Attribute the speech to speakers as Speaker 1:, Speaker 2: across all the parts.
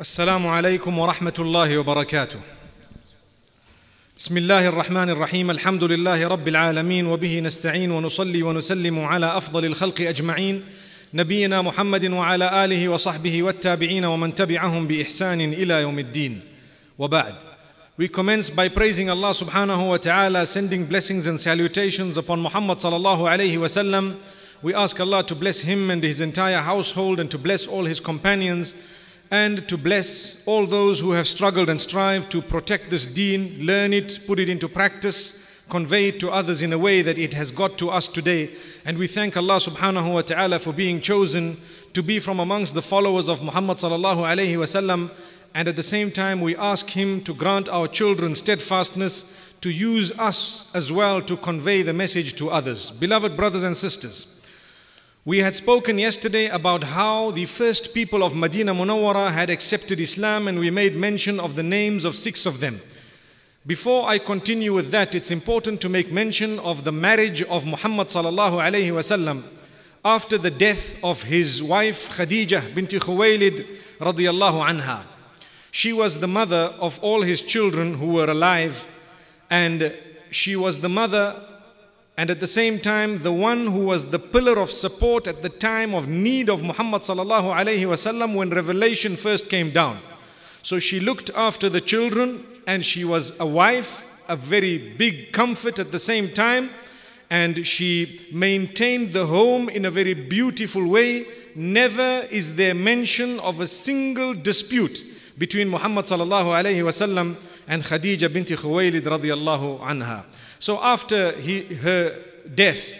Speaker 1: السلام عليكم ورحمة الله وبركاته بسم الله الرحمن الرحيم الحمد لله رب العالمين وبه نستعين ونصلي ونسلم على أفضل الخلق أجمعين نبينا محمد وعلى آله وصحبه والتابعين ومن تبعهم بإحسان إلى يوم الدين وبعد We commence by praising Allah subhanahu wa ta'ala, sending blessings and salutations upon Muhammad sallallahu alayhi wa sallam. We ask Allah to bless him and his entire household and to bless all his companions and to bless all those who have struggled and strived to protect this deen, learn it, put it into practice, convey it to others in a way that it has got to us today. And we thank Allah subhanahu wa ta'ala for being chosen to be from amongst the followers of Muhammad sallallahu alayhi wasallam. And at the same time, we ask Him to grant our children steadfastness to use us as well to convey the message to others. Beloved brothers and sisters, we had spoken yesterday about how the first people of Medina Munawwara had accepted Islam and we made mention of the names of six of them. Before I continue with that, it's important to make mention of the marriage of Muhammad sallallahu alayhi wasallam after the death of his wife Khadija binti Khuwaylid radiyallahu anha. She was the mother of all his children who were alive and she was the mother and at the same time, the one who was the pillar of support at the time of need of Muhammad sallallahu alayhi wasallam when revelation first came down. So she looked after the children and she was a wife, a very big comfort at the same time. And she maintained the home in a very beautiful way. Never is there mention of a single dispute between Muhammad sallallahu alayhi wasallam and Khadija binti Khuwaylid radiallahu anha. So after he, her death,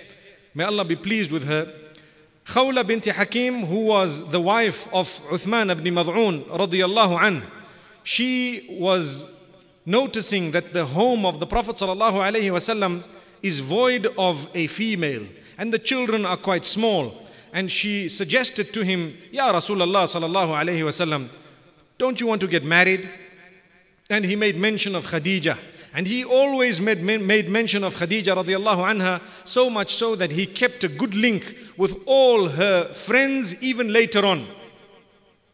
Speaker 1: may Allah be pleased with her, Khawla binti Hakim, who was the wife of Uthman ibn Mad'un radiyallahu anhu, she was noticing that the home of the Prophet sallallahu alaihi wasallam is void of a female and the children are quite small. And she suggested to him, Ya Rasulullah sallallahu alaihi wasallam, don't you want to get married? And he made mention of Khadijah and he always made, made mention of Khadija radiallahu anha, so much so that he kept a good link with all her friends even later on.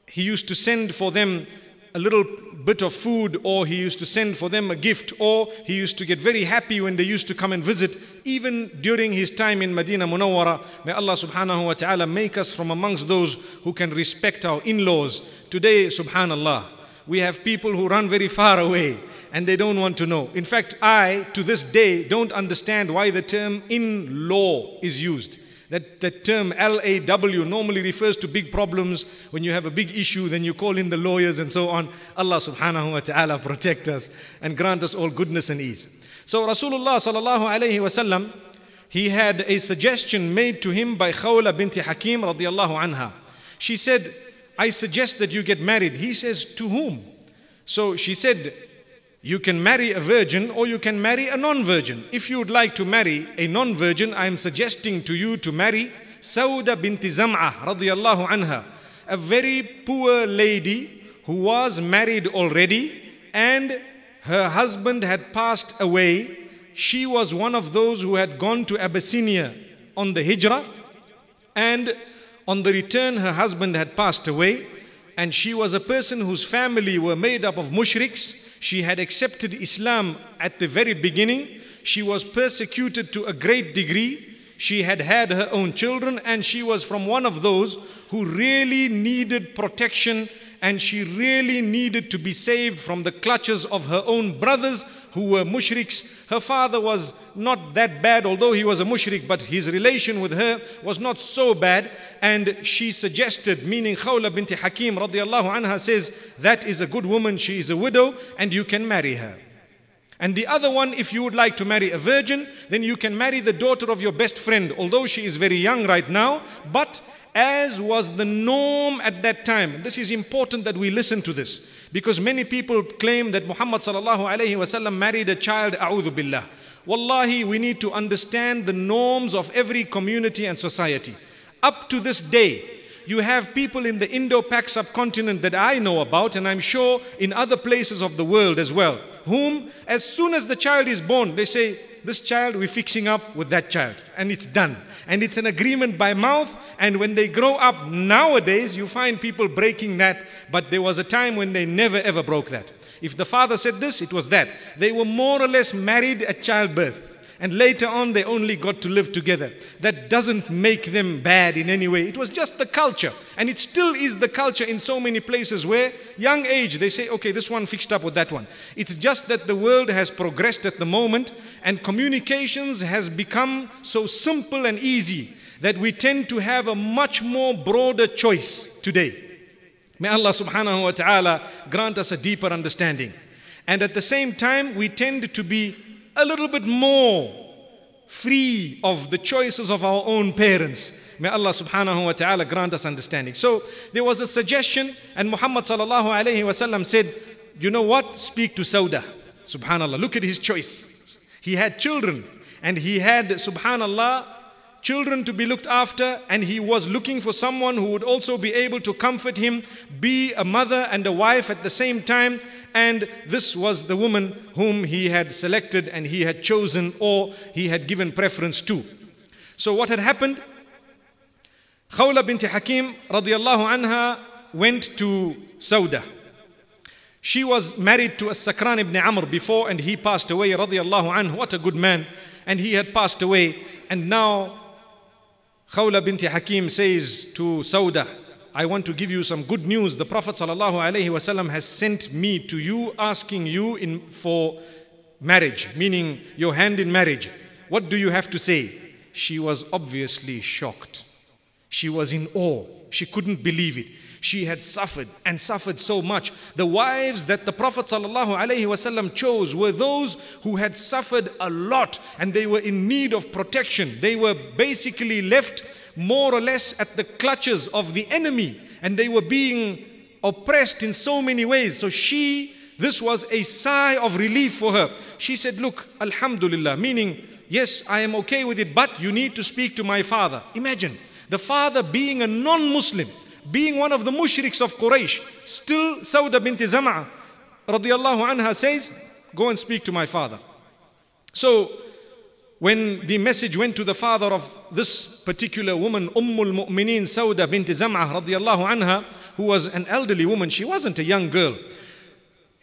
Speaker 1: He used to send for them a little bit of food or he used to send for them a gift or he used to get very happy when they used to come and visit even during his time in Medina Munawwara may Allah subhanahu wa ta'ala make us from amongst those who can respect our in-laws today subhanallah we have people who run very far away and they don't want to know. In fact, I, to this day, don't understand why the term in law is used. That, that term L-A-W normally refers to big problems. When you have a big issue, then you call in the lawyers and so on. Allah subhanahu wa ta'ala protect us and grant us all goodness and ease. So Rasulullah sallallahu alayhi wasallam, he had a suggestion made to him by Khawla binti Hakim radiallahu anha. She said, I suggest that you get married. He says, to whom? So she said, you can marry a virgin or you can marry a non-virgin. If you would like to marry a non-virgin, I am suggesting to you to marry Sauda bint Zam'ah radiyallahu anha, a very poor lady who was married already and her husband had passed away. She was one of those who had gone to Abyssinia on the hijrah and on the return her husband had passed away and she was a person whose family were made up of mushriks she had accepted Islam at the very beginning. She was persecuted to a great degree. She had had her own children and she was from one of those who really needed protection and she really needed to be saved from the clutches of her own brothers who were mushriks. Her father was not that bad, although he was a mushrik, but his relation with her was not so bad. And she suggested, meaning Khawla binti Hakim radiallahu anha says, that is a good woman, she is a widow, and you can marry her. And the other one, if you would like to marry a virgin, then you can marry the daughter of your best friend, although she is very young right now, but as was the norm at that time. This is important that we listen to this. Because many people claim that Muhammad sallallahu alayhi wasallam married a child, a'udhu billah. Wallahi, we need to understand the norms of every community and society. Up to this day, you have people in the Indo-Pak subcontinent that I know about and I'm sure in other places of the world as well, whom as soon as the child is born, they say, this child we're fixing up with that child and it's done and it's an agreement by mouth. And when they grow up nowadays, you find people breaking that. But there was a time when they never ever broke that. If the father said this, it was that. They were more or less married at childbirth. And later on, they only got to live together. That doesn't make them bad in any way. It was just the culture. And it still is the culture in so many places where, young age, they say, okay, this one fixed up with that one. It's just that the world has progressed at the moment and communications has become so simple and easy that we tend to have a much more broader choice today. May Allah subhanahu wa ta'ala grant us a deeper understanding. And at the same time, we tend to be a little bit more free of the choices of our own parents. May Allah subhanahu wa ta'ala grant us understanding. So there was a suggestion, and Muhammad sallallahu alayhi wa sallam said, You know what? Speak to Sauda. Subhanallah. Look at his choice. He had children and he had, subhanallah, children to be looked after and he was looking for someone who would also be able to comfort him, be a mother and a wife at the same time. And this was the woman whom he had selected and he had chosen or he had given preference to. So what had happened? Khawla bint Hakim radiallahu anha went to Sauda she was married to a sakran ibn Amr before and he passed away radiallahu anhu. What a good man. And he had passed away. And now Khawla binti Hakim says to Sauda, I want to give you some good news. The Prophet ﷺ has sent me to you asking you in, for marriage, meaning your hand in marriage. What do you have to say? She was obviously shocked. She was in awe. She couldn't believe it. She had suffered and suffered so much. The wives that the Prophet ﷺ chose were those who had suffered a lot and they were in need of protection. They were basically left more or less at the clutches of the enemy and they were being oppressed in so many ways. So she, this was a sigh of relief for her. She said, Look, Alhamdulillah, meaning, yes, I am okay with it, but you need to speak to my father. Imagine the father being a non Muslim being one of the mushriks of Quraysh, still Sauda bint Zam'a radiallahu anha says, Go and speak to my father. So, when the message went to the father of this particular woman, Ummul Mu'mineen Sauda bint Zam'a radiallahu anha, who was an elderly woman, she wasn't a young girl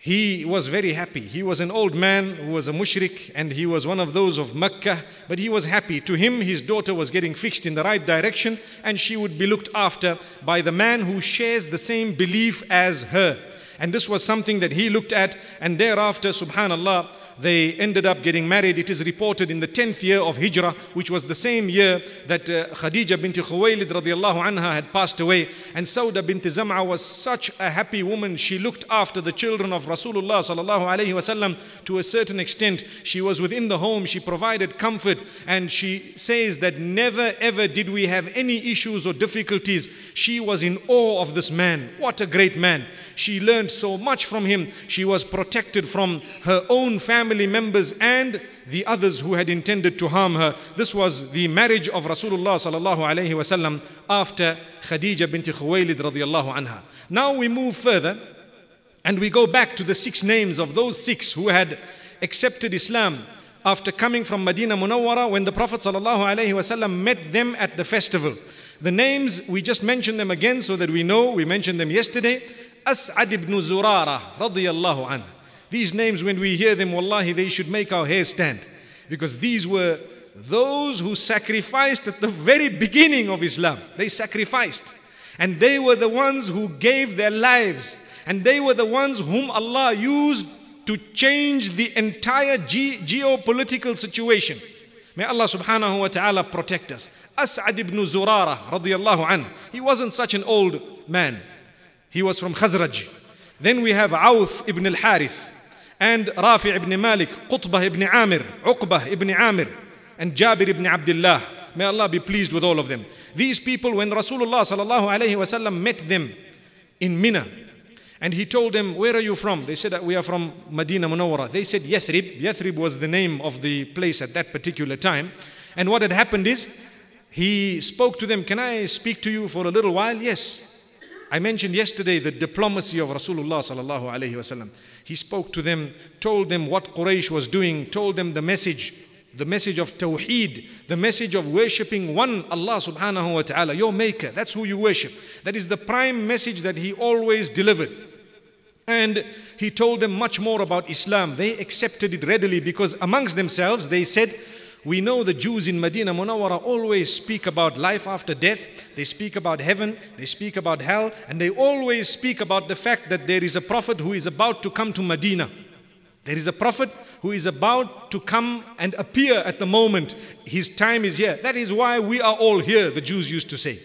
Speaker 1: he was very happy. He was an old man who was a mushrik and he was one of those of Mecca, but he was happy. To him, his daughter was getting fixed in the right direction and she would be looked after by the man who shares the same belief as her. And this was something that he looked at, and thereafter, subhanAllah, they ended up getting married. It is reported in the 10th year of Hijrah, which was the same year that uh, Khadija bint Khuwaylid radiallahu anha had passed away. And Sauda bint Zam'a was such a happy woman. She looked after the children of Rasulullah sallallahu alayhi wasallam to a certain extent. She was within the home, she provided comfort. And she says that never ever did we have any issues or difficulties. She was in awe of this man. What a great man. She learned so much from him. She was protected from her own family members and the others who had intended to harm her. This was the marriage of Rasulullah sallallahu alayhi wasallam after Khadija bint Khuwaylid radiallahu anha. Now we move further and we go back to the six names of those six who had accepted Islam after coming from Medina Munawwara when the Prophet ﷺ met them at the festival. The names, we just mention them again so that we know, we mentioned them yesterday. As'ad ibn Zurara radiyallahu anhu. These names, when we hear them, wallahi, they should make our hair stand. Because these were those who sacrificed at the very beginning of Islam. They sacrificed. And they were the ones who gave their lives. And they were the ones whom Allah used to change the entire ge geopolitical situation. May Allah subhanahu wa ta'ala protect us. As'ad ibn Zurara radiallahu anhu. He wasn't such an old man. He was from Khazraj. Then we have Auf ibn al-Harith and Rafi ibn Malik, Qutbah ibn Amir, Uqbah ibn Amir and Jabir ibn Abdullah. May Allah be pleased with all of them. These people, when Rasulullah sallallahu alayhi wasallam met them in Mina, and he told them, Where are you from? They said, We are from Medina Munawwara. They said, Yathrib. Yathrib was the name of the place at that particular time. And what had happened is, he spoke to them, Can I speak to you for a little while? Yes. I mentioned yesterday the diplomacy of Rasulullah sallallahu alaihi wasallam. He spoke to them, told them what Quraysh was doing, told them the message, the message of Tawheed, the message of worshipping one Allah subhanahu wa ta'ala, your maker. That's who you worship. That is the prime message that he always delivered. And he told them much more about Islam. They accepted it readily because amongst themselves they said, we know the Jews in Medina Munawara always speak about life after death. They speak about heaven, they speak about hell, and they always speak about the fact that there is a prophet who is about to come to Medina. There is a prophet who is about to come and appear at the moment. His time is here. That is why we are all here, the Jews used to say.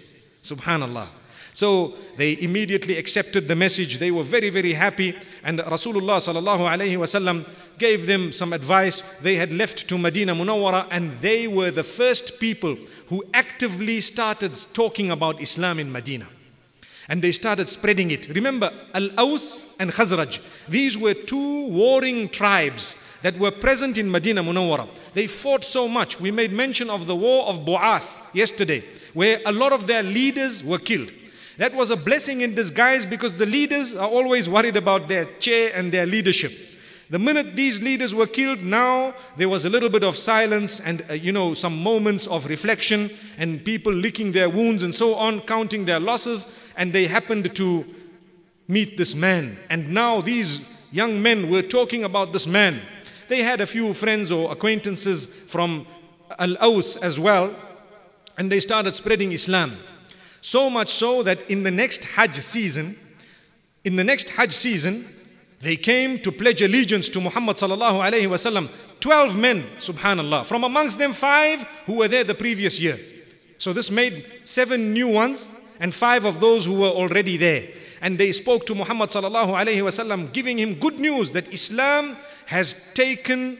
Speaker 1: Subhanallah. So they immediately accepted the message. They were very, very happy. And Rasulullah sallallahu alayhi wasallam gave them some advice. They had left to Medina Munawwara and they were the first people who actively started talking about Islam in Medina. And they started spreading it. Remember, Al-Aus and Khazraj, these were two warring tribes that were present in Medina Munawwara. They fought so much. We made mention of the war of Bu'ath yesterday, where a lot of their leaders were killed. That was a blessing in disguise because the leaders are always worried about their chair and their leadership. The minute these leaders were killed, now there was a little bit of silence and, uh, you know, some moments of reflection and people licking their wounds and so on, counting their losses. And they happened to meet this man. And now these young men were talking about this man. They had a few friends or acquaintances from Al Aus as well, and they started spreading Islam. So much so that in the next Hajj season, in the next Hajj season, they came to pledge allegiance to Muhammad sallallahu alayhi wasallam. Twelve men, subhanallah. From amongst them, five who were there the previous year. So this made seven new ones and five of those who were already there. And they spoke to Muhammad sallallahu alayhi wasallam, giving him good news that Islam has taken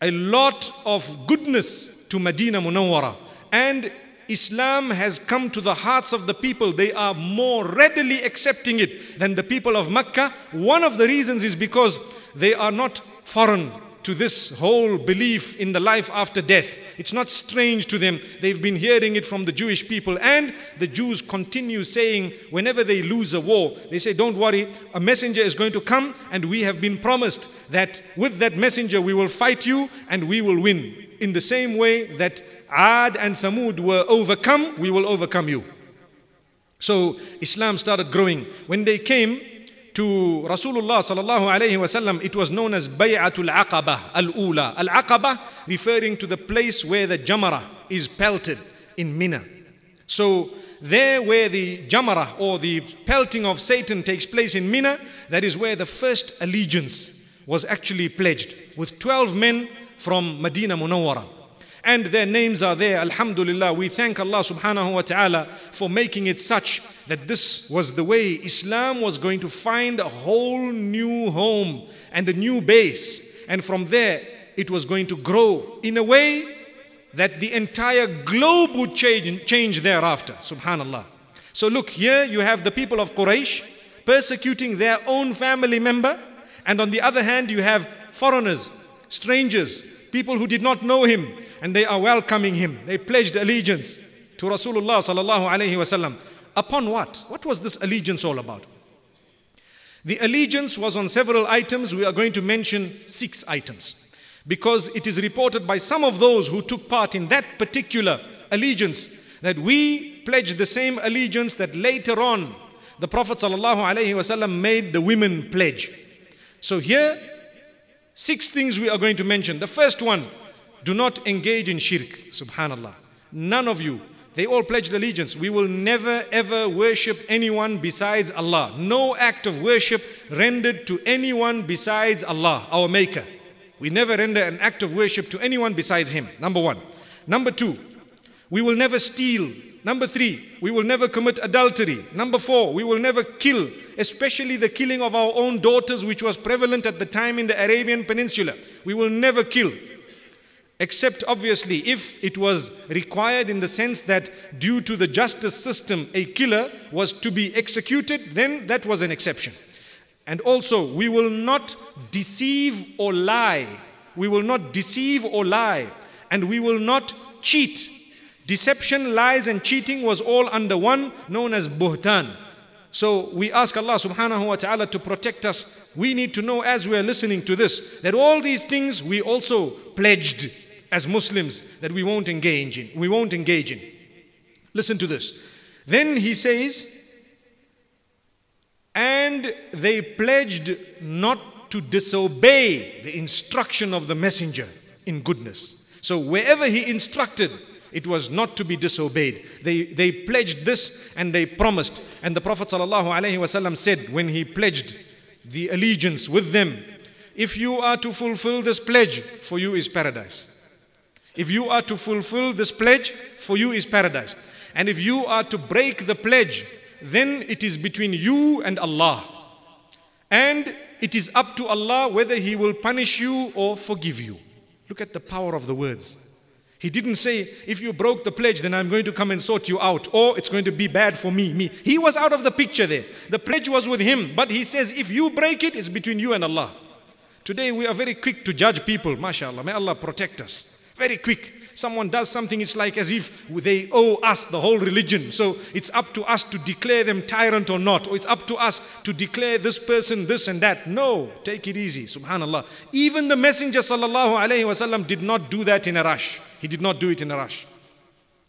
Speaker 1: a lot of goodness to Medina Munawwara. And Islam has come to the hearts of the people. They are more readily accepting it than the people of Mecca. One of the reasons is because they are not foreign to this whole belief in the life after death. It's not strange to them. They've been hearing it from the Jewish people. And the Jews continue saying, whenever they lose a war, they say, Don't worry, a messenger is going to come, and we have been promised that with that messenger we will fight you and we will win. In the same way that Ad and Thamud were overcome, we will overcome you. So Islam started growing. When they came, to Rasulullah sallallahu alayhi wasallam, it was known as Bay'atul Aqaba al-Ula. Al-Aqaba referring to the place where the Jamara is pelted in Mina. So there where the Jamara or the pelting of Satan takes place in Mina, that is where the first allegiance was actually pledged with 12 men from Medina Munawwarah and their names are there. Alhamdulillah, we thank Allah subhanahu wa ta'ala for making it such that this was the way Islam was going to find a whole new home and a new base. And from there, it was going to grow in a way that the entire globe would change, change thereafter. Subhanallah. So look, here you have the people of Quraysh persecuting their own family member. And on the other hand, you have foreigners, strangers, people who did not know him, and they are welcoming him. They pledged allegiance to Rasulullah sallallahu alayhi wasallam. Upon what? What was this allegiance all about? The allegiance was on several items. We are going to mention six items because it is reported by some of those who took part in that particular allegiance that we pledged the same allegiance that later on the Prophet ﷺ made the women pledge. So here, six things we are going to mention. The first one do not engage in shirk, subhanallah. None of you. They all pledged allegiance. We will never ever worship anyone besides Allah. No act of worship rendered to anyone besides Allah, our Maker. We never render an act of worship to anyone besides Him. Number one. Number two, we will never steal. Number three, we will never commit adultery. Number four, we will never kill, especially the killing of our own daughters, which was prevalent at the time in the Arabian Peninsula. We will never kill. Except obviously if it was required in the sense that due to the justice system a killer was to be executed, then that was an exception. And also we will not deceive or lie. We will not deceive or lie. And we will not cheat. Deception, lies and cheating was all under one known as buhtan. So we ask Allah subhanahu wa ta'ala to protect us. We need to know as we are listening to this that all these things we also pledged as Muslims that we won't engage in. We won't engage in. Listen to this. Then he says, and they pledged not to disobey the instruction of the messenger in goodness. So wherever he instructed, it was not to be disobeyed. They, they pledged this and they promised. And the Prophet ﷺ said when he pledged the allegiance with them, if you are to fulfill this pledge, for you is paradise. If you are to fulfill this pledge, for you is paradise. And if you are to break the pledge, then it is between you and Allah. And it is up to Allah whether He will punish you or forgive you. Look at the power of the words. He didn't say, if you broke the pledge, then I'm going to come and sort you out, or it's going to be bad for me, me. He was out of the picture there. The pledge was with him, but he says, if you break it, it's between you and Allah. Today we are very quick to judge people, mashallah. May Allah protect us. Very quick. Someone does something, it's like as if they owe us the whole religion. So it's up to us to declare them tyrant or not. Or it's up to us to declare this person this and that. No, take it easy. Subhanallah. Even the Messenger sallallahu alayhi wasallam did not do that in a rush. He did not do it in a rush.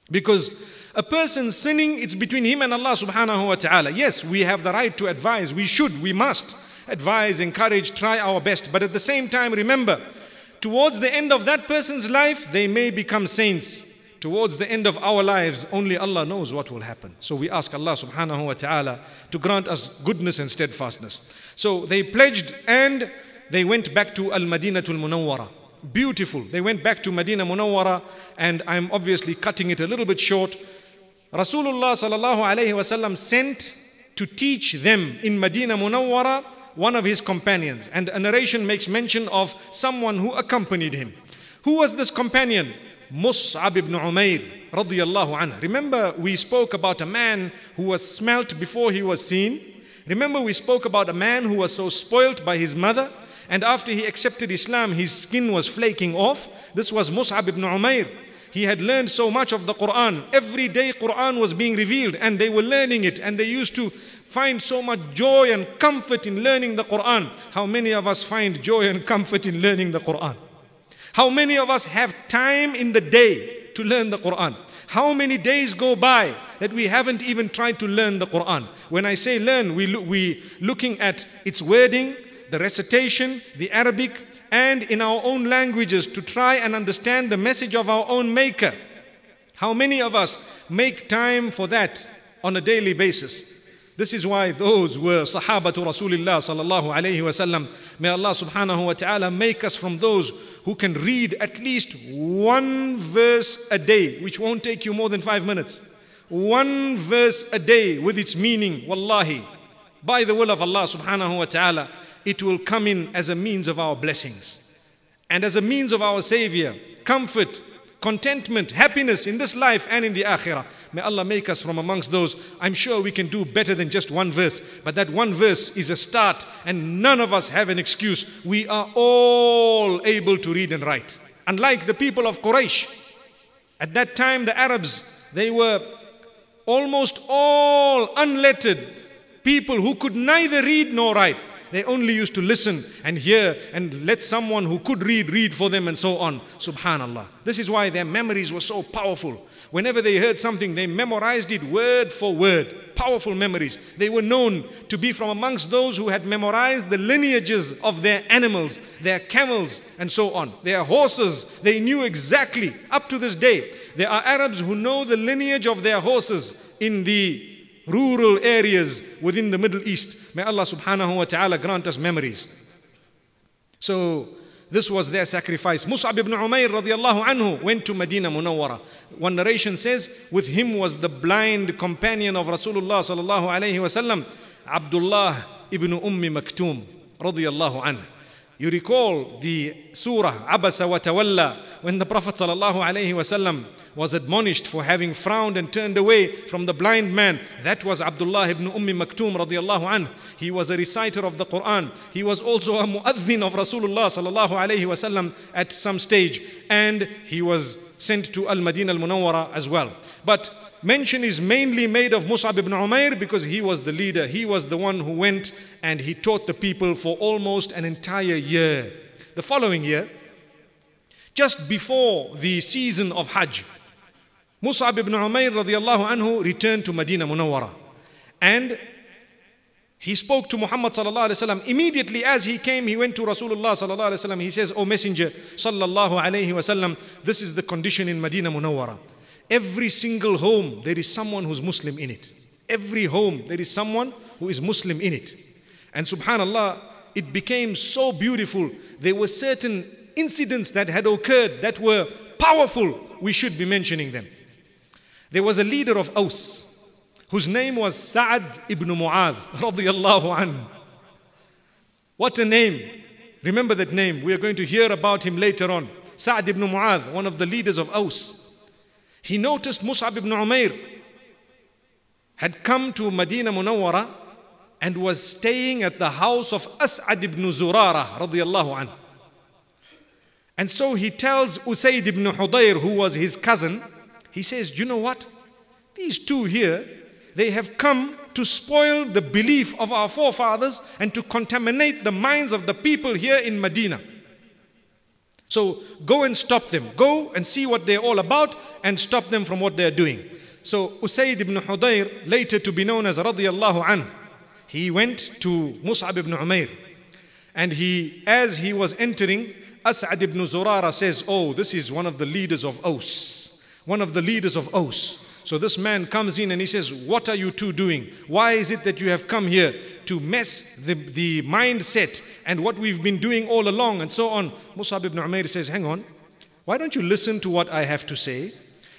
Speaker 1: Because a person sinning, it's between him and Allah subhanahu wa ta'ala. Yes, we have the right to advise. We should, we must advise, encourage, try our best. But at the same time, remember, Towards the end of that person's life, they may become saints. Towards the end of our lives, only Allah knows what will happen. So we ask Allah subhanahu wa ta'ala to grant us goodness and steadfastness. So they pledged and they went back to Al-Madinatul Munawwara. Beautiful. They went back to Medina Munawwara and I'm obviously cutting it a little bit short. Rasulullah sallallahu alayhi wa sallam sent to teach them in Medina Munawwara one of his companions. And a narration makes mention of someone who accompanied him. Who was this companion? Mus'ab ibn Umair radiyallahu anhu. Remember we spoke about a man who was smelt before he was seen. Remember we spoke about a man who was so spoilt by his mother and after he accepted Islam his skin was flaking off. This was Mus'ab ibn Umair. He had learned so much of the Quran. Every day Quran was being revealed and they were learning it and they used to find so much joy and comfort in learning the Quran. How many of us find joy and comfort in learning the Quran? How many of us have time in the day to learn the Quran? How many days go by that we haven't even tried to learn the Quran? When I say learn, we, lo- we looking at its wording, the recitation, the Arabic, and in our own languages to try and understand the message of our own Maker. How many of us make time for that on a daily basis? This is why those were Sahaba to Rasulullah sallallahu alayhi wasallam. May Allah subhanahu wa ta'ala make us from those who can read at least one verse a day, which won't take you more than five minutes. One verse a day with its meaning, wallahi. By the will of Allah subhanahu wa ta'ala, it will come in as a means of our blessings and as a means of our savior, comfort, contentment, happiness in this life and in the akhirah. May Allah make us from amongst those. I'm sure we can do better than just one verse, but that one verse is a start, and none of us have an excuse. We are all able to read and write. Unlike the people of Quraysh, at that time the Arabs, they were almost all unlettered people who could neither read nor write. They only used to listen and hear and let someone who could read, read for them and so on. Subhanallah. This is why their memories were so powerful. Whenever they heard something, they memorized it word for word. Powerful memories. They were known to be from amongst those who had memorized the lineages of their animals, their camels, and so on, their horses. They knew exactly up to this day. There are Arabs who know the lineage of their horses in the rural areas within the Middle East. May Allah subhanahu wa ta'ala grant us memories. So this was their sacrifice. Mus'ab ibn Umair radiallahu anhu went to Medina Munawwara. One narration says, with him was the blind companion of Rasulullah sallallahu alayhi wasallam, Abdullah ibn Ummi Maktoum radiallahu anhu. You recall the surah Abasa wa Tawalla when the Prophet sallallahu alayhi wasallam was admonished for having frowned and turned away from the blind man. That was Abdullah ibn Ummi Maktoum radiallahu anh. He was a reciter of the Quran. He was also a muadhin of Rasulullah sallallahu alayhi wasallam at some stage. And he was sent to Al-Madinah al-Munawwara as well. But mention is mainly made of Mus'ab ibn Umair because he was the leader. He was the one who went and he taught the people for almost an entire year. The following year, just before the season of Hajj, Mus'ab ibn Umayr radiallahu anhu returned to Medina Munawwara and he spoke to Muhammad sallallahu alaihi wasallam. Immediately as he came, he went to Rasulullah sallallahu alaihi wasallam. He says, "O Messenger sallallahu alaihi wasallam, this is the condition in Medina Munawwara. Every single home there is someone who's Muslim in it. Every home there is someone who is Muslim in it. And Subhanallah, it became so beautiful. There were certain incidents that had occurred that were powerful. We should be mentioning them. There was a leader of Aus whose name was Sa'ad ibn Mu'adh anhu. What a name. Remember that name. We are going to hear about him later on. Sa'ad ibn Mu'adh, one of the leaders of Aus. He noticed Mus'ab ibn Umair had come to Medina Munawwara and was staying at the house of As'ad ibn Zurara radiyallahu anhu. And so he tells Usayd ibn Hudayr, who was his cousin, he says, you know what? These two here, they have come to spoil the belief of our forefathers and to contaminate the minds of the people here in Medina. So go and stop them. Go and see what they're all about and stop them from what they're doing. So Usaid ibn Hudayr, later to be known as radiyallahu anhu, he went to Mus'ab ibn Umair. And he, as he was entering, As'ad ibn Zurara says, oh, this is one of the leaders of Aus one of the leaders of Os. So this man comes in and he says, What are you two doing? Why is it that you have come here to mess the, the mindset and what we've been doing all along and so on? Musab ibn Umair says, Hang on, why don't you listen to what I have to say?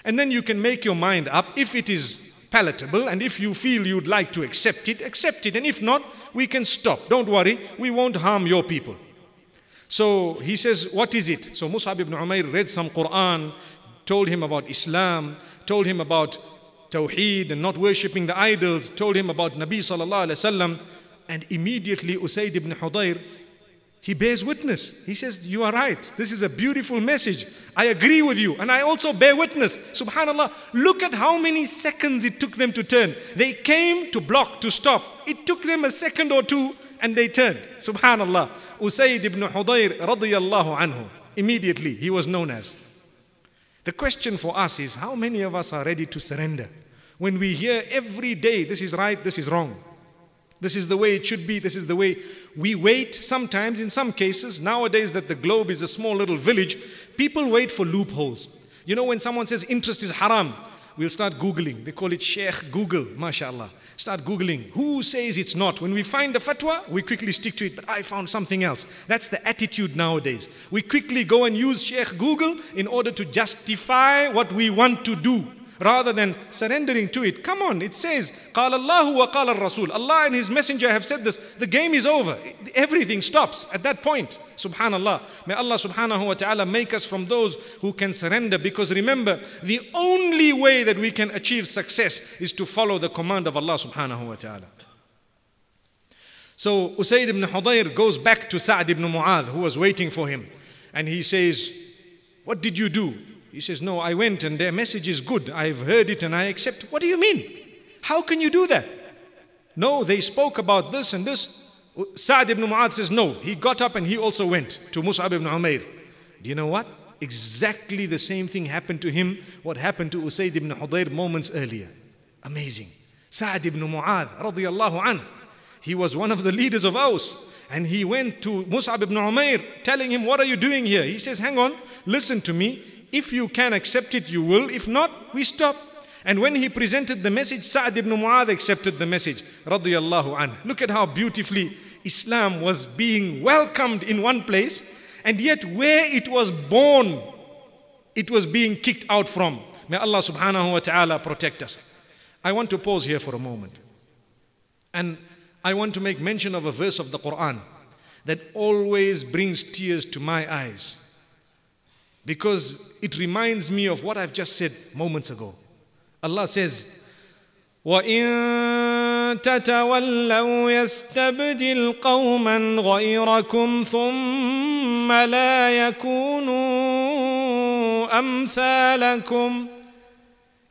Speaker 1: And then you can make your mind up if it is palatable and if you feel you'd like to accept it, accept it. And if not, we can stop. Don't worry, we won't harm your people. So he says, What is it? So Musab ibn Umair read some Quran told him about Islam, told him about Tawheed and not worshipping the idols, told him about Nabi sallallahu Alaihi wasallam, and immediately Usayd ibn Hudayr, he bears witness. He says, you are right. This is a beautiful message. I agree with you. And I also bear witness. Subhanallah. Look at how many seconds it took them to turn. They came to block, to stop. It took them a second or two and they turned. Subhanallah. Usayd ibn Hudayr radiyallahu anhu. Immediately he was known as. The question for us is how many of us are ready to surrender? When we hear every day, this is right, this is wrong. This is the way it should be, this is the way we wait. Sometimes, in some cases, nowadays that the globe is a small little village, people wait for loopholes. You know, when someone says interest is haram, we'll start Googling. They call it Sheikh Google, mashallah start Googling who says it's not. When we find a fatwa, we quickly stick to it, but I found something else. That's the attitude nowadays. We quickly go and use Sheikh Google in order to justify what we want to do rather than surrendering to it. Come on, it says, قال الله وقال الرسول. Allah and His Messenger have said this. The game is over. Everything stops at that point. Subhanallah. May Allah subhanahu wa ta'ala make us from those who can surrender. Because remember, the only way that we can achieve success is to follow the command of Allah subhanahu wa ta'ala. So Usayd ibn Hudayr goes back to Sa'd ibn Mu'adh who was waiting for him. And he says, What did you do? He says, No, I went and their message is good. I've heard it and I accept. What do you mean? How can you do that? No, they spoke about this and this. Sa'd ibn Mu'adh says, no, he got up and he also went to Mus'ab ibn Umair. Do you know what? Exactly the same thing happened to him, what happened to Usaid ibn Hudayr moments earlier. Amazing. Sa'd ibn Mu'adh, radiyallahu anhu, he was one of the leaders of Aus. And he went to Mus'ab ibn Umair, telling him, what are you doing here? He says, hang on, listen to me. If you can accept it, you will. If not, we stop. And when he presented the message, Sa'd ibn Mu'adh accepted the message. Radiallahu anhu. Look at how beautifully Islam was being welcomed in one place, and yet where it was born, it was being kicked out from. May Allah subhanahu wa ta'ala protect us. I want to pause here for a moment. And I want to make mention of a verse of the Quran that always brings tears to my eyes because it reminds me of what I've just said moments ago. Allah says, وَإِن تتولوا يستبدل قوما غيركم ثم لا يكونوا أمثالكم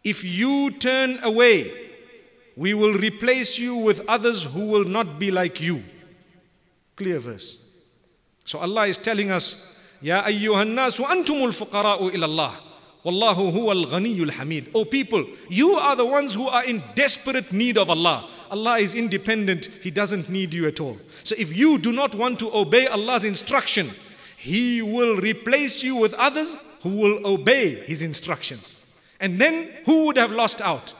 Speaker 1: If you turn away, we will replace you with others who will not be like you. Clear verse. So Allah is telling us, يا أيها الناس أنتم الفقراء إلى الله والله هو الغني الحميد. Oh people, you are the ones who are in desperate need of Allah. Allah is independent, He doesn't need you at all. So if you do not want to obey Allah's instruction, He will replace you with others who will obey His instructions. And then who would have lost out?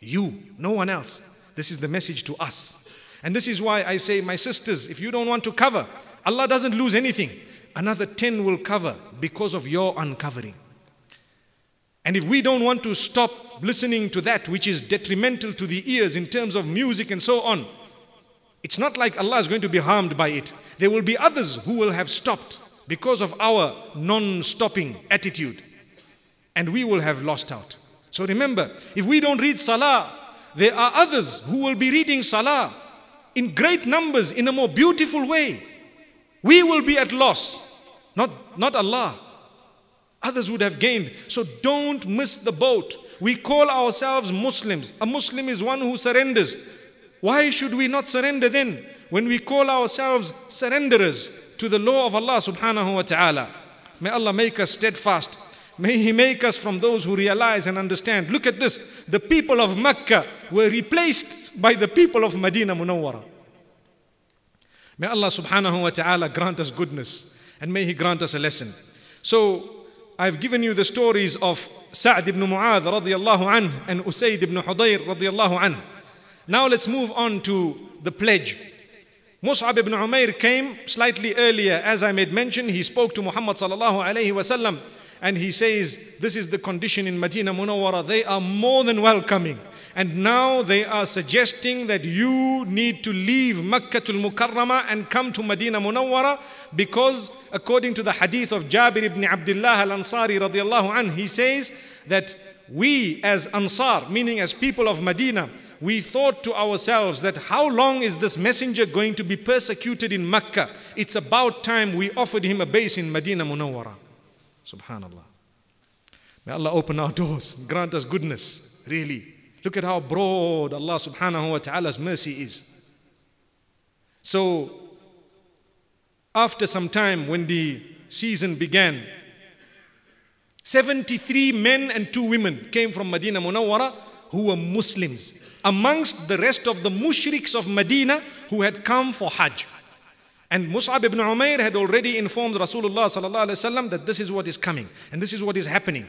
Speaker 1: You, no one else. This is the message to us. And this is why I say, my sisters, if you don't want to cover, Allah doesn't lose anything. Another 10 will cover because of your uncovering. And if we don't want to stop listening to that which is detrimental to the ears in terms of music and so on. It's not like Allah is going to be harmed by it. There will be others who will have stopped because of our non-stopping attitude. And we will have lost out. So remember, if we don't read Salah, there are others who will be reading Salah in great numbers in a more beautiful way. We will be at loss, not, not Allah. Others would have gained. So don't miss the boat. We call ourselves Muslims. A Muslim is one who surrenders. Why should we not surrender then when we call ourselves surrenderers to the law of Allah subhanahu wa ta'ala? May Allah make us steadfast. May He make us from those who realize and understand. Look at this. The people of Mecca were replaced by the people of Medina Munawwara. May Allah subhanahu wa ta'ala grant us goodness and may He grant us a lesson. So I've given you the stories of Sa'd ibn Mu'adh radiallahu anhu and Usayd ibn Hudayr radiallahu anhu. Now let's move on to the pledge. Mus'ab ibn Umair came slightly earlier, as I made mention, he spoke to Muhammad sallallahu alayhi wasallam and he says, this is the condition in Medina Munawwara, they are more than welcoming. And now they are suggesting that you need to leave Makkah al-Mukarramah and come to Medina Munawwara because according to the hadith of Jabir ibn Abdullah al-Ansari radiallahu anhu, he says that we as Ansar, meaning as people of Medina, we thought to ourselves that how long is this messenger going to be persecuted in Mecca? It's about time we offered him a base in Medina Munawwara. Subhanallah. May Allah open our doors, grant us goodness, really. Look at how broad Allah subhanahu wa ta'ala's mercy is. So, after some time, when the season began, 73 men and two women came from Medina Munawwara who were Muslims amongst the rest of the mushriks of Medina who had come for Hajj. And Mus'ab ibn Umair had already informed Rasulullah that this is what is coming and this is what is happening.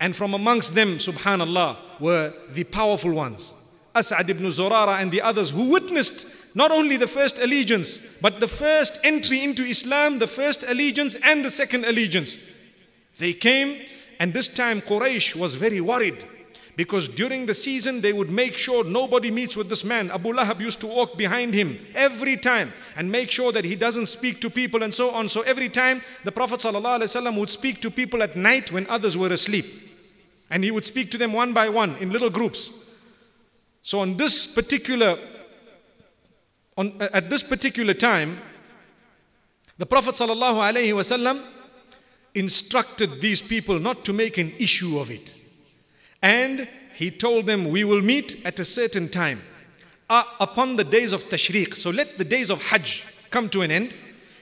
Speaker 1: And from amongst them, subhanallah, were the powerful ones. As'ad ibn Zurara and the others who witnessed not only the first allegiance, but the first entry into Islam, the first allegiance and the second allegiance. They came and this time Quraysh was very worried because during the season they would make sure nobody meets with this man. Abu Lahab used to walk behind him every time and make sure that he doesn't speak to people and so on. So every time the Prophet ﷺ would speak to people at night when others were asleep. And he would speak to them one by one in little groups. So on this particular, on, at this particular time, the Prophet ﷺ instructed these people not to make an issue of it. And he told them, we will meet at a certain time uh, upon the days of Tashriq. So let the days of Hajj come to an end.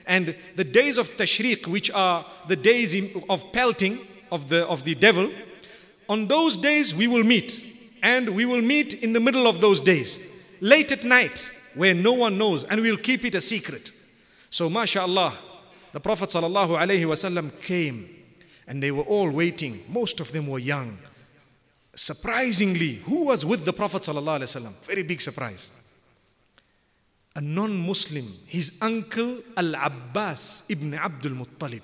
Speaker 1: And the days of Tashriq, which are the days of pelting of the, of the devil, on those days we will meet. And we will meet in the middle of those days, late at night, where no one knows, and we'll keep it a secret. So, mashallah, the Prophet wasallam came, and they were all waiting. Most of them were young. Surprisingly, who was with the Prophet? wasallam? Very big surprise. A non Muslim, his uncle Al Abbas ibn Abdul Muttalib.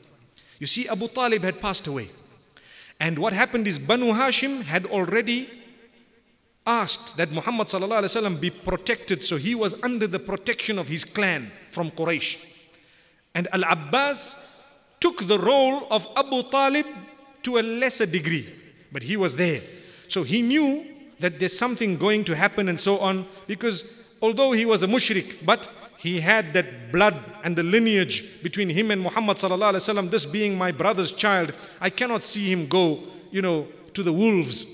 Speaker 1: You see, Abu Talib had passed away. And what happened is Banu Hashim had already asked that Muhammad be protected. So he was under the protection of his clan from Quraysh. And Al-Abbas took the role of Abu Talib to a lesser degree. But he was there. So he knew that there's something going to happen and so on. Because although he was a mushrik, but he had that blood and the lineage between him and Muhammad sallallahu alaihi wasallam. This being my brother's child, I cannot see him go, you know, to the wolves.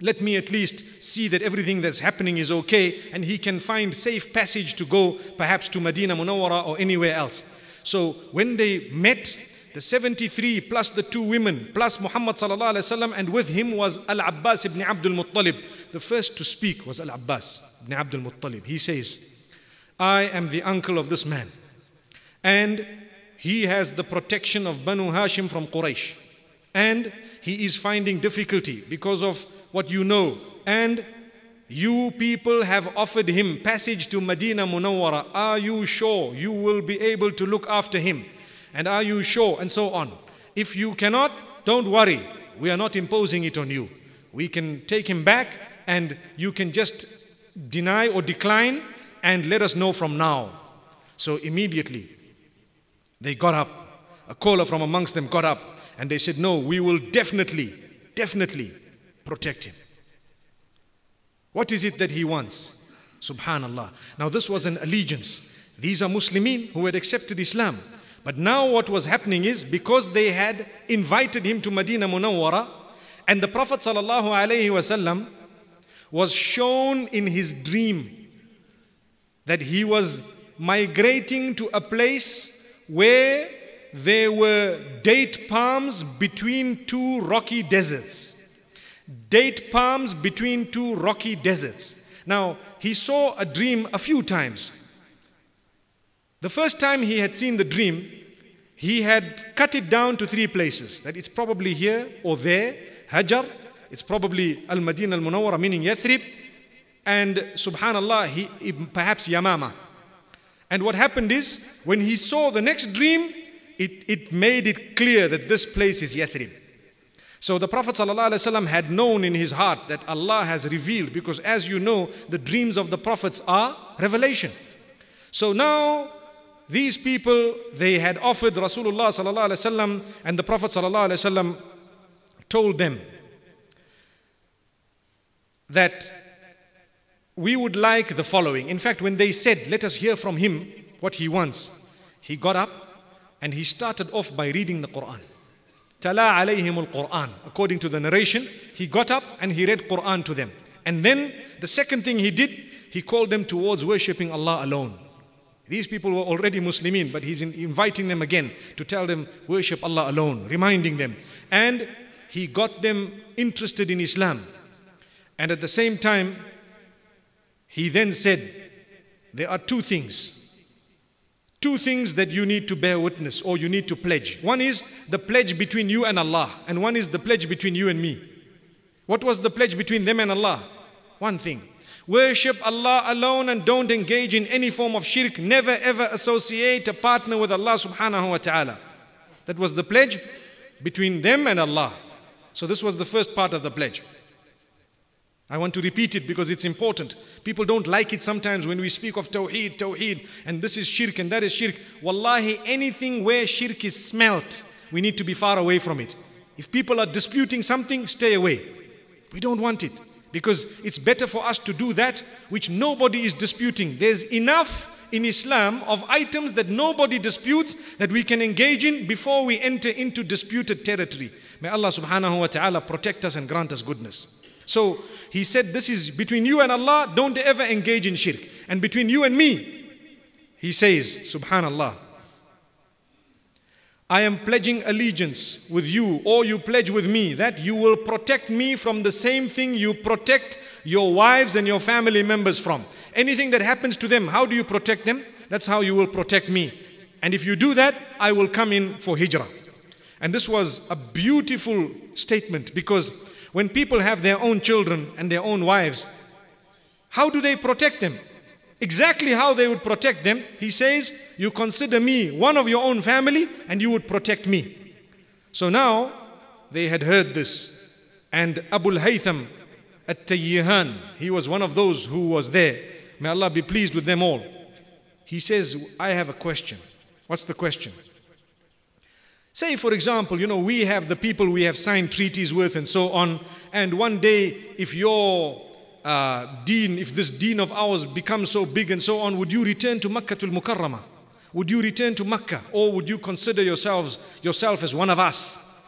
Speaker 1: Let me at least see that everything that's happening is okay, and he can find safe passage to go, perhaps to Medina Munawara or anywhere else. So when they met, the 73 plus the two women plus Muhammad sallallahu alaihi wasallam and with him was Al Abbas ibn Abdul Muttalib. The first to speak was Al Abbas ibn Abdul Muttalib. He says, I am the uncle of this man. And he has the protection of Banu Hashim from Quraysh. And he is finding difficulty because of what you know. And you people have offered him passage to Medina Munawwara. Are you sure you will be able to look after him? And are you sure? And so on. If you cannot, don't worry. We are not imposing it on you. We can take him back and you can just deny or decline and let us know from now. So immediately they got up. A caller from amongst them got up and they said, No, we will definitely, definitely protect him. What is it that he wants? Subhanallah. Now, this was an allegiance. These are Muslimin who had accepted Islam. But now, what was happening is because they had invited him to Medina Munawwara, and the Prophet sallallahu alaihi wasallam was shown in his dream that he was migrating to a place where there were date palms between two rocky deserts. Date palms between two rocky deserts. Now, he saw a dream a few times. The first time he had seen the dream, he had cut it down to three places. That it's probably here or there, Hajar, it's probably Al Madinah Al Munawwara, meaning Yathrib, and subhanallah, he, perhaps Yamama. And what happened is, when he saw the next dream, it, it made it clear that this place is Yathrib. So the Prophet ﷺ had known in his heart that Allah has revealed, because as you know, the dreams of the prophets are revelation. So now these people they had offered Rasulullah ﷺ and the Prophet ﷺ told them that we would like the following. In fact, when they said, let us hear from him what he wants, he got up and he started off by reading the Quran. Tala alayhim al-Quran. According to the narration, he got up and he read Quran to them. And then the second thing he did, he called them towards worshipping Allah alone. These people were already Muslimin, but he's inviting them again to tell them, worship Allah alone, reminding them. And he got them interested in Islam. And at the same time, he then said, There are two things. Two things that you need to bear witness or you need to pledge. One is the pledge between you and Allah, and one is the pledge between you and me. What was the pledge between them and Allah? One thing. Worship Allah alone and don't engage in any form of shirk. Never ever associate a partner with Allah subhanahu wa ta'ala. That was the pledge between them and Allah. So this was the first part of the pledge. I want to repeat it because it's important. People don't like it sometimes when we speak of Tawheed, Tawheed, and this is shirk and that is shirk. Wallahi, anything where shirk is smelt, we need to be far away from it. If people are disputing something, stay away. We don't want it because it's better for us to do that which nobody is disputing. There's enough in Islam of items that nobody disputes that we can engage in before we enter into disputed territory. May Allah subhanahu wa ta'ala protect us and grant us goodness. So he said, This is between you and Allah, don't ever engage in shirk. And between you and me, he says, Subhanallah, I am pledging allegiance with you, or you pledge with me, that you will protect me from the same thing you protect your wives and your family members from. Anything that happens to them, how do you protect them? That's how you will protect me. And if you do that, I will come in for hijrah. And this was a beautiful statement because when people have their own children and their own wives, how do they protect them? Exactly how they would protect them, he says, you consider me one of your own family and you would protect me. So now they had heard this. And Abul Haytham at Tayyihan, he was one of those who was there. May Allah be pleased with them all. He says, I have a question. What's the question? Say, for example, you know, we have the people we have signed treaties with and so on, and one day if your uh, dean, if this dean of ours becomes so big and so on, would you return to Makkah to Mukarramah? Would you return to Makkah? Or would you consider yourselves, yourself as one of us?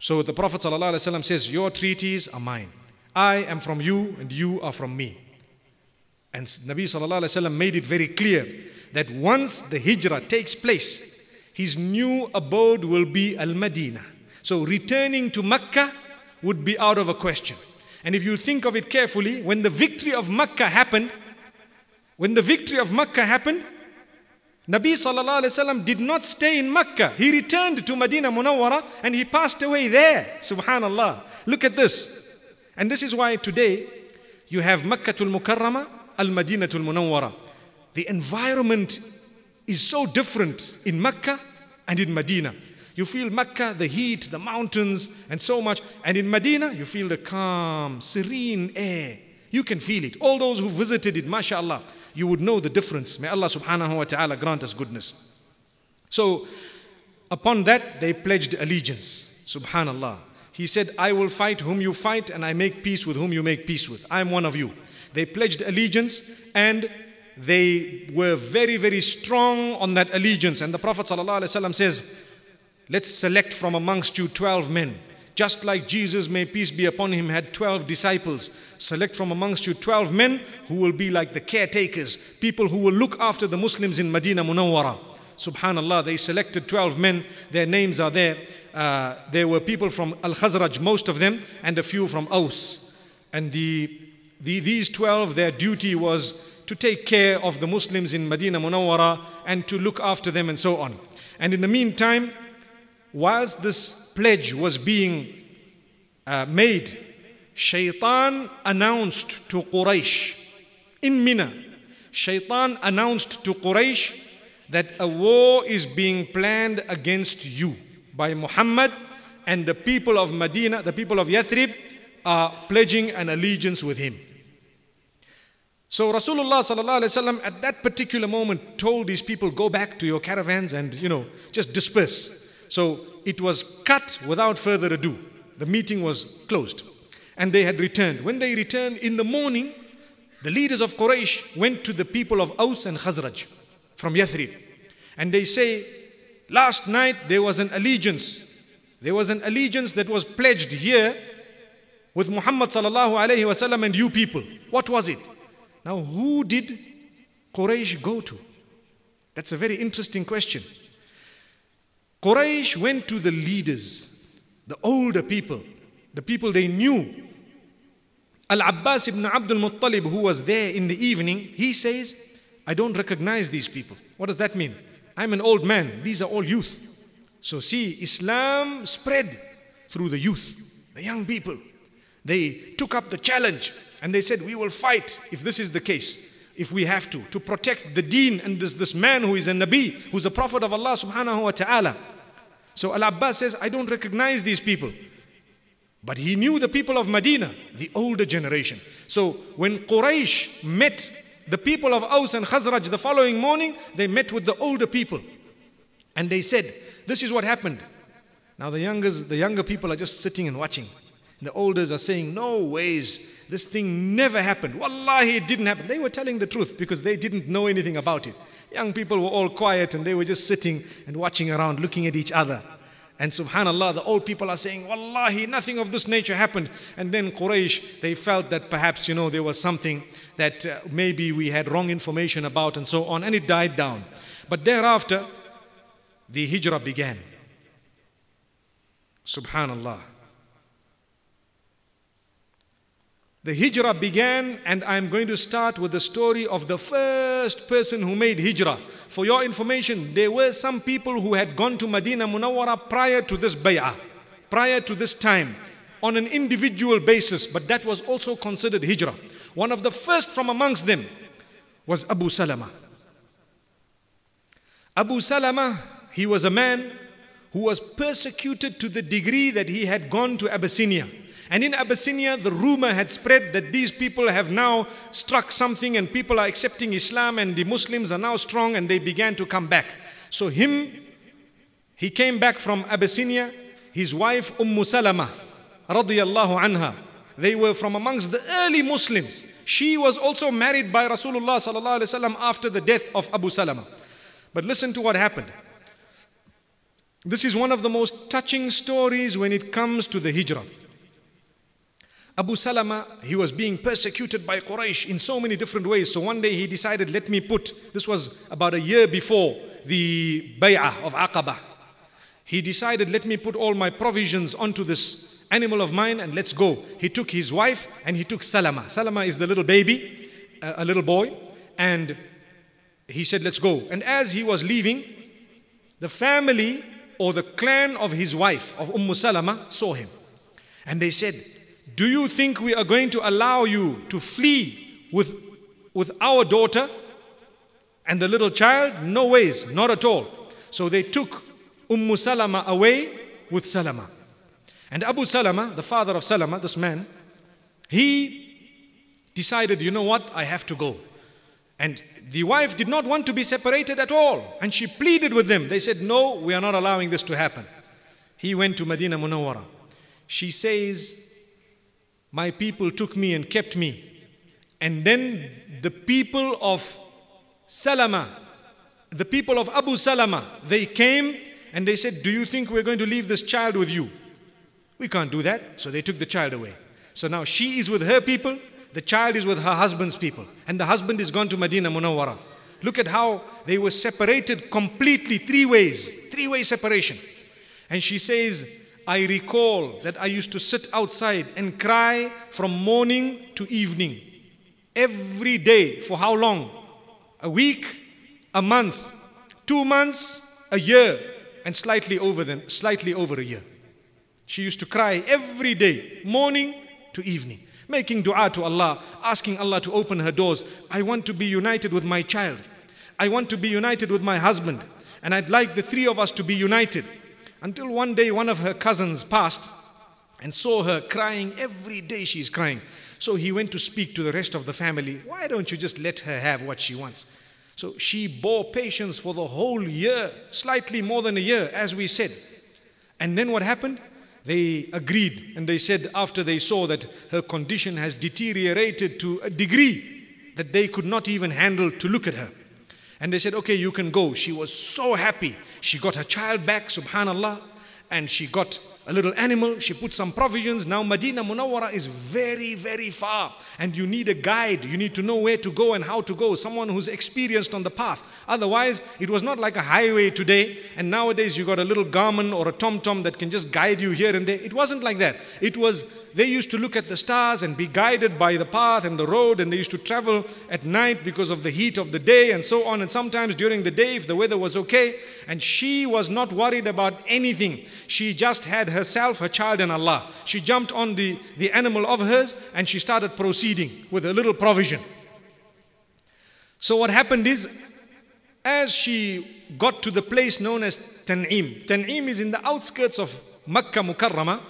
Speaker 1: So the Prophet ﷺ says, Your treaties are mine. I am from you and you are from me. And Nabi ﷺ made it very clear that once the hijrah takes place, his new abode will be Al Medina. So returning to Mecca would be out of a question. And if you think of it carefully, when the victory of Mecca happened, when the victory of Mecca happened, Nabi sallallahu alaihi wasallam did not stay in Mecca. He returned to Medina Munawwara and he passed away there. Subhanallah. Look at this. And this is why today you have Mecca al Mukarrama, Al Madinatul Munawwara. The environment is so different in Mecca and in Medina. You feel Mecca, the heat, the mountains, and so much. And in Medina, you feel the calm, serene air. You can feel it. All those who visited it, mashallah, you would know the difference. May Allah subhanahu wa ta'ala grant us goodness. So, upon that, they pledged allegiance. Subhanallah. He said, I will fight whom you fight, and I make peace with whom you make peace with. I'm one of you. They pledged allegiance, and they were very, very strong on that allegiance. And the Prophet ﷺ says, Let's select from amongst you 12 men. Just like Jesus, may peace be upon him, had 12 disciples. Select from amongst you 12 men who will be like the caretakers, people who will look after the Muslims in Medina Munawwara. Subhanallah, they selected 12 men, their names are there. Uh, there were people from Al Khazraj, most of them, and a few from Aus. And the, the, these 12, their duty was to take care of the Muslims in Medina Munawwara and to look after them and so on. And in the meantime, whilst this pledge was being uh, made, Shaitan announced to Quraysh in Mina, Shaitan announced to Quraysh that a war is being planned against you by Muhammad and the people of Medina, the people of Yathrib are pledging an allegiance with him. So Rasulullah sallallahu at that particular moment told these people, go back to your caravans and, you know, just disperse. So it was cut without further ado. The meeting was closed. And they had returned. When they returned in the morning, the leaders of Quraysh went to the people of Aus and Khazraj from Yathrib. And they say, last night there was an allegiance. There was an allegiance that was pledged here with Muhammad sallallahu alayhi wasallam and you people. What was it? Now, who did Quraysh go to? That's a very interesting question. Quraysh went to the leaders, the older people, the people they knew. Al Abbas ibn Abdul Muttalib, who was there in the evening, he says, I don't recognize these people. What does that mean? I'm an old man, these are all youth. So, see, Islam spread through the youth, the young people. They took up the challenge and they said, we will fight if this is the case, if we have to, to protect the deen and this, this man who is a Nabi, who's a prophet of Allah subhanahu wa ta'ala. So Al-Abbas says, I don't recognize these people. But he knew the people of Medina, the older generation. So when Quraysh met the people of Aus and Khazraj the following morning, they met with the older people. And they said, this is what happened. Now the youngers, the younger people are just sitting and watching. The elders are saying, no ways. This thing never happened. Wallahi, it didn't happen. They were telling the truth because they didn't know anything about it. Young people were all quiet and they were just sitting and watching around, looking at each other. And subhanAllah, the old people are saying, Wallahi, nothing of this nature happened. And then Quraysh, they felt that perhaps, you know, there was something that uh, maybe we had wrong information about and so on, and it died down. But thereafter, the hijrah began. Subhanallah. The hijrah began, and I'm going to start with the story of the first person who made hijrah. For your information, there were some people who had gone to Medina Munawara prior to this bay'ah, prior to this time, on an individual basis, but that was also considered hijrah. One of the first from amongst them was Abu Salama. Abu Salama, he was a man who was persecuted to the degree that he had gone to Abyssinia. And in Abyssinia, the rumor had spread that these people have now struck something and people are accepting Islam and the Muslims are now strong and they began to come back. So him, he came back from Abyssinia, his wife Umm Salama radiyallahu anha. They were from amongst the early Muslims. She was also married by Rasulullah sallallahu after the death of Abu Salama. But listen to what happened. This is one of the most touching stories when it comes to the hijrah. Abu Salama, he was being persecuted by Quraysh in so many different ways. So one day he decided, let me put, this was about a year before the bay'ah of Aqaba. He decided, let me put all my provisions onto this animal of mine and let's go. He took his wife and he took Salama. Salama is the little baby, uh, a little boy. And he said, let's go. And as he was leaving, the family or the clan of his wife, of Umm Salama, saw him. And they said, do you think we are going to allow you to flee with, with our daughter and the little child? No ways, not at all. So they took Umm Salama away with Salama. And Abu Salama, the father of Salama, this man, he decided, you know what, I have to go. And the wife did not want to be separated at all. And she pleaded with them. They said, no, we are not allowing this to happen. He went to Medina Munawwara. She says, my people took me and kept me. And then the people of Salama, the people of Abu Salama, they came and they said, Do you think we're going to leave this child with you? We can't do that. So they took the child away. So now she is with her people, the child is with her husband's people, and the husband is gone to Medina Munawara. Look at how they were separated completely three ways, three way separation. And she says, I recall that I used to sit outside and cry from morning to evening. Every day. For how long? A week? A month? Two months? A year? And slightly over then, slightly over a year. She used to cry every day, morning to evening, making dua to Allah, asking Allah to open her doors. I want to be united with my child. I want to be united with my husband. And I'd like the three of us to be united. Until one day, one of her cousins passed and saw her crying. Every day she's crying. So he went to speak to the rest of the family. Why don't you just let her have what she wants? So she bore patience for the whole year, slightly more than a year, as we said. And then what happened? They agreed and they said, after they saw that her condition has deteriorated to a degree that they could not even handle to look at her. And they said, okay, you can go. She was so happy. She got her child back, subhanallah, and she got a little animal, she put some provisions. Now Medina Munawara is very, very far. And you need a guide. You need to know where to go and how to go. Someone who's experienced on the path. Otherwise, it was not like a highway today. And nowadays you got a little garment or a tom-tom that can just guide you here and there. It wasn't like that. It was, they used to look at the stars and be guided by the path and the road. And they used to travel at night because of the heat of the day and so on. And sometimes during the day, if the weather was okay. And she was not worried about anything. She just had her herself, her child and Allah. She jumped on the, the animal of hers and she started proceeding with a little provision. So what happened is, as she got to the place known as Tan'im. Tan'im is in the outskirts of Makkah Mukarrama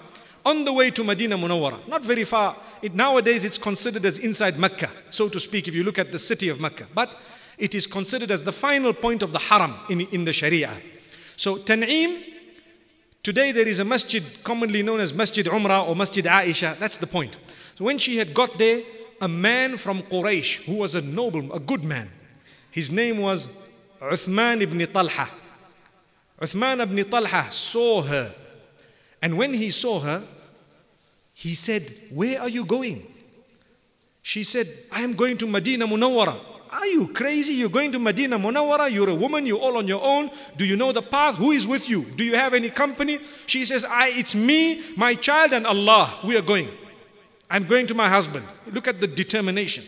Speaker 1: on the way to Medina Munawwara, not very far. It, nowadays it's considered as inside Mecca, so to speak, if you look at the city of Mecca. But it is considered as the final point of the haram in, in the Sharia. So Tan'im Today there is a masjid commonly known as Masjid Umrah or Masjid Aisha. That's the point. So when she had got there, a man from Quraysh who was a noble, a good man. His name was Uthman ibn Talha. Uthman ibn Talha saw her. And when he saw her, he said, Where are you going? She said, I am going to Medina Munawwara. Are you crazy? You're going to Medina Munawara. you're a woman, you're all on your own. Do you know the path? Who is with you? Do you have any company? She says, I, It's me, my child, and Allah. We are going. I'm going to my husband. Look at the determination.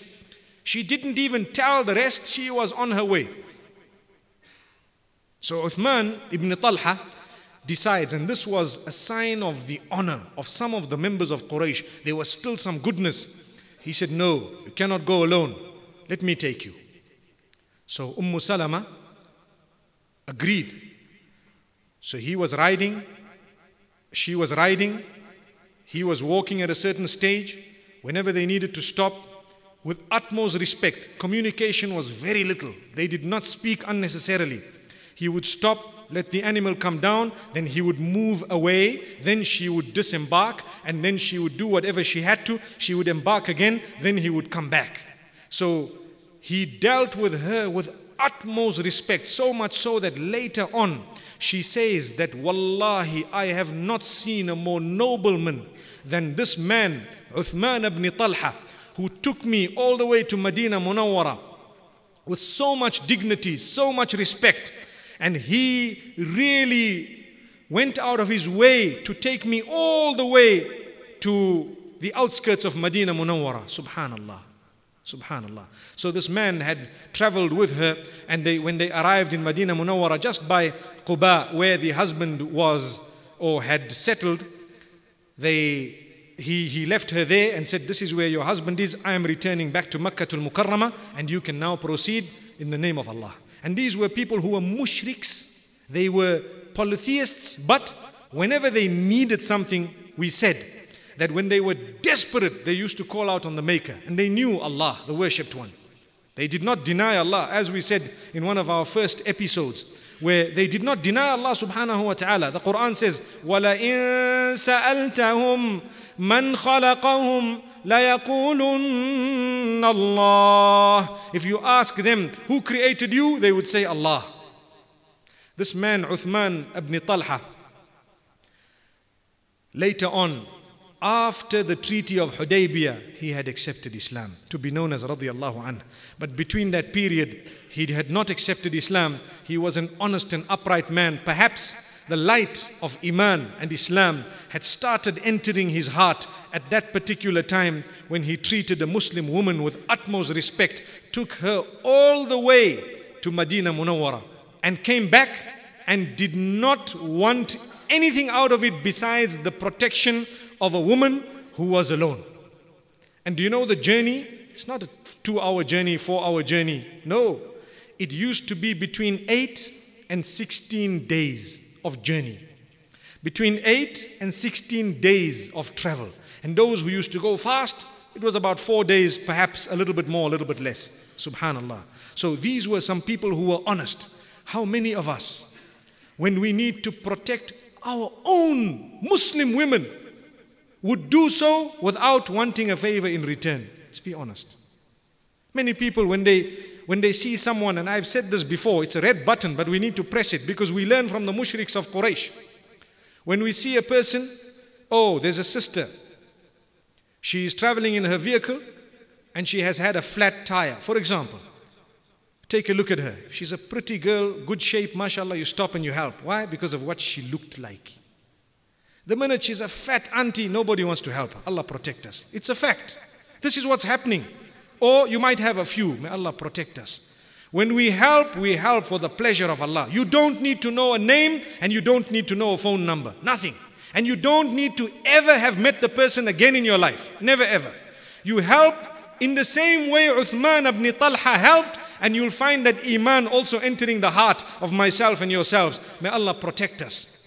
Speaker 1: She didn't even tell the rest, she was on her way. So Uthman ibn Talha decides, and this was a sign of the honor of some of the members of Quraysh. There was still some goodness. He said, No, you cannot go alone. Let me take you. So Umm Salama agreed. So he was riding, she was riding, he was walking at a certain stage. Whenever they needed to stop, with utmost respect, communication was very little. They did not speak unnecessarily. He would stop, let the animal come down, then he would move away, then she would disembark, and then she would do whatever she had to. She would embark again, then he would come back. So he dealt with her with utmost respect, so much so that later on she says that Wallahi, I have not seen a more nobleman than this man, Uthman ibn Talha, who took me all the way to Medina Munawwara with so much dignity, so much respect. And he really went out of his way to take me all the way to the outskirts of Medina Munawwara, subhanallah. Subhanallah. So this man had traveled with her, and they, when they arrived in Medina Munawwara, just by Quba, where the husband was or had settled, they, he, he left her there and said, This is where your husband is. I am returning back to Makkah to mukarrama and you can now proceed in the name of Allah. And these were people who were mushriks, they were polytheists, but whenever they needed something, we said, that when they were desperate, they used to call out on the Maker. And they knew Allah, the worshipped one. They did not deny Allah, as we said in one of our first episodes, where they did not deny Allah subhanahu wa ta'ala. The Quran says, وَلَئِن سَأَلْتَهُمْ مَنْ خَلَقَهُمْ لَيَقُولُنَّ Allah." If you ask them, who created you? They would say Allah. This man, Uthman ibn Talha, later on, after the Treaty of Hudaybiyah, he had accepted Islam to be known as radiallahu anhu. But between that period, he had not accepted Islam. He was an honest and upright man. Perhaps the light of Iman and Islam had started entering his heart at that particular time when he treated a Muslim woman with utmost respect, took her all the way to Medina Munawwara and came back and did not want anything out of it besides the protection of a woman who was alone. And do you know the journey? It's not a two hour journey, four hour journey. No, it used to be between eight and 16 days of journey. Between eight and 16 days of travel. And those who used to go fast, it was about four days, perhaps a little bit more, a little bit less. Subhanallah. So these were some people who were honest. How many of us, when we need to protect our own Muslim women, would do so without wanting a favor in return. Let's be honest. Many people, when they, when they see someone, and I've said this before, it's a red button, but we need to press it because we learn from the mushriks of Quraysh. When we see a person, oh, there's a sister. She is traveling in her vehicle and she has had a flat tire, for example. Take a look at her. She's a pretty girl, good shape, mashallah. You stop and you help. Why? Because of what she looked like. The minute she's a fat auntie, nobody wants to help her. Allah protect us. It's a fact. This is what's happening. Or you might have a few. May Allah protect us. When we help, we help for the pleasure of Allah. You don't need to know a name and you don't need to know a phone number. Nothing. And you don't need to ever have met the person again in your life. Never ever. You help in the same way Uthman ibn Talha helped and you'll find that Iman also entering the heart of myself and yourselves. May Allah protect us.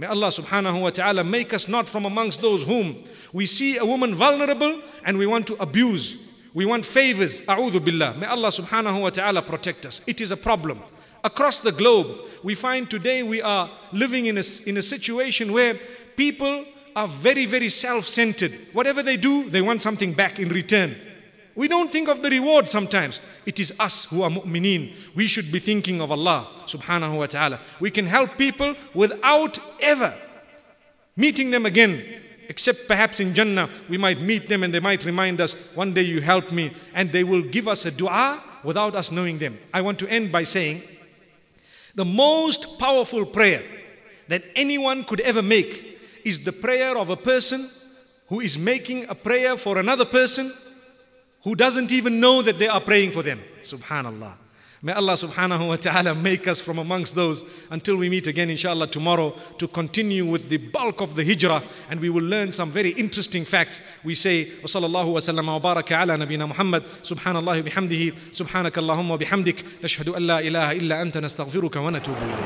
Speaker 1: May Allah subhanahu wa ta'ala make us not from amongst those whom we see a woman vulnerable and we want to abuse. We want favors. A'udhu billah. May Allah subhanahu wa ta'ala protect us. It is a problem. Across the globe, we find today we are living in a, in a situation where people are very, very self centered. Whatever they do, they want something back in return. We don't think of the reward sometimes. It is us who are mu'mineen. We should be thinking of Allah subhanahu wa ta'ala. We can help people without ever meeting them again. Except perhaps in Jannah, we might meet them and they might remind us, one day you helped me. And they will give us a dua without us knowing them. I want to end by saying, the most powerful prayer that anyone could ever make is the prayer of a person who is making a prayer for another person who doesn't even know that they are praying for them. Subhanallah. May Allah subhanahu wa ta'ala make us from amongst those until we meet again inshallah tomorrow to continue with the bulk of the hijrah and we will learn some very interesting facts. We say, وصلى الله وسلم wa على ala محمد Muhammad, Subhanallah بحمده سبحانك اللهم وبحمدك نشهد أن لا illa Anta أنت wa ونتوب